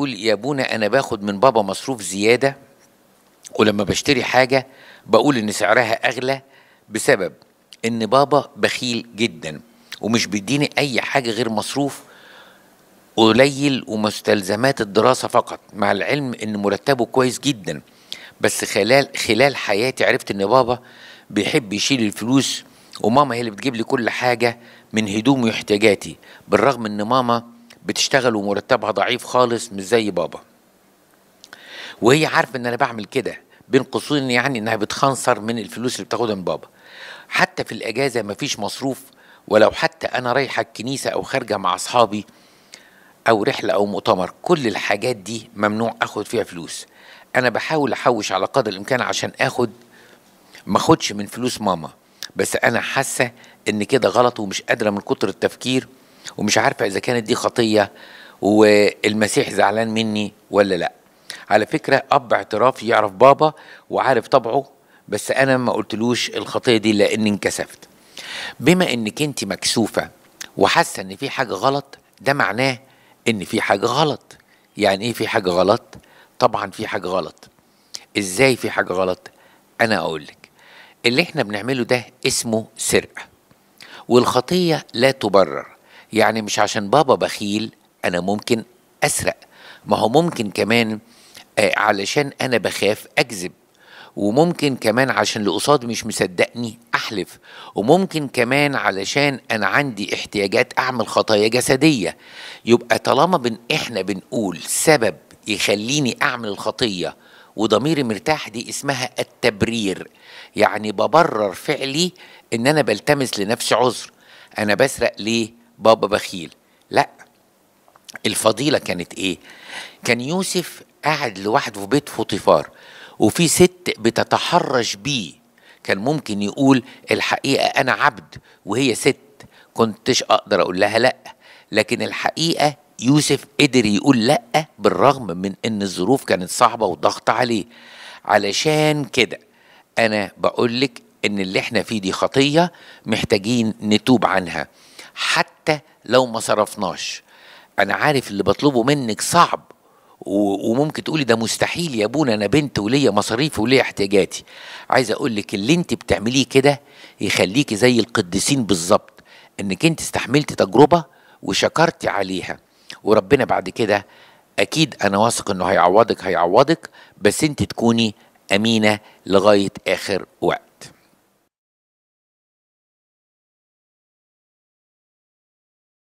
يقول يا ابونا انا باخد من بابا مصروف زياده ولما بشتري حاجه بقول ان سعرها اغلى بسبب ان بابا بخيل جدا ومش بيديني اي حاجه غير مصروف قليل ومستلزمات الدراسه فقط مع العلم ان مرتبه كويس جدا بس خلال خلال حياتي عرفت ان بابا بيحب يشيل الفلوس وماما هي اللي بتجيب لي كل حاجه من هدومي واحتياجاتي بالرغم ان ماما بتشتغل ومرتبها ضعيف خالص مش زي بابا وهي عارفه ان انا بعمل كده بين قوسين يعني انها بتخنصر من الفلوس اللي بتاخدها من بابا حتى في الاجازه مفيش مصروف ولو حتى انا رايحه الكنيسه او خارجه مع اصحابي او رحله او مؤتمر كل الحاجات دي ممنوع اخد فيها فلوس انا بحاول احوش على قدر الامكان عشان اخد ما اخدش من فلوس ماما بس انا حاسه ان كده غلط ومش قادره من كتر التفكير ومش عارفه اذا كانت دي خطيه والمسيح زعلان مني ولا لا على فكره اب اعترافي يعرف بابا وعارف طبعه بس انا ما قلتلوش الخطيه دي لاني انكسفت بما انك انت مكسوفه وحاسه ان في حاجه غلط ده معناه ان في حاجه غلط يعني ايه في حاجه غلط طبعا في حاجه غلط ازاي في حاجه غلط انا اقول لك اللي احنا بنعمله ده اسمه سرقه والخطيه لا تبرر يعني مش عشان بابا بخيل انا ممكن اسرق ما هو ممكن كمان آه، علشان انا بخاف اكذب وممكن كمان عشان اللي مش مصدقني احلف وممكن كمان علشان انا عندي احتياجات اعمل خطايا جسديه يبقى طالما بن احنا بنقول سبب يخليني اعمل الخطيه وضميري مرتاح دي اسمها التبرير يعني ببرر فعلي ان انا بلتمس لنفسي عذر انا بسرق ليه بابا بخيل لا الفضيلة كانت ايه كان يوسف قاعد لوحده في بيت فوطيفار وفي ست بتتحرش بيه كان ممكن يقول الحقيقة أنا عبد وهي ست كنتش أقدر أقول لها لأ لكن الحقيقة يوسف قدر يقول لأ بالرغم من إن الظروف كانت صعبة وضغط عليه علشان كده أنا بقولك إن اللي إحنا فيه دي خطية محتاجين نتوب عنها حتى لو ما صرفناش انا عارف اللي بطلبه منك صعب وممكن تقولي ده مستحيل يا ابونا انا بنت وليا مصاريفي وليا احتياجاتي عايز اقول لك اللي انت بتعمليه كده يخليكي زي القديسين بالظبط انك انت استحملتي تجربه وشكرتي عليها وربنا بعد كده اكيد انا واثق انه هيعوضك هيعوضك بس انت تكوني امينه لغايه اخر وقت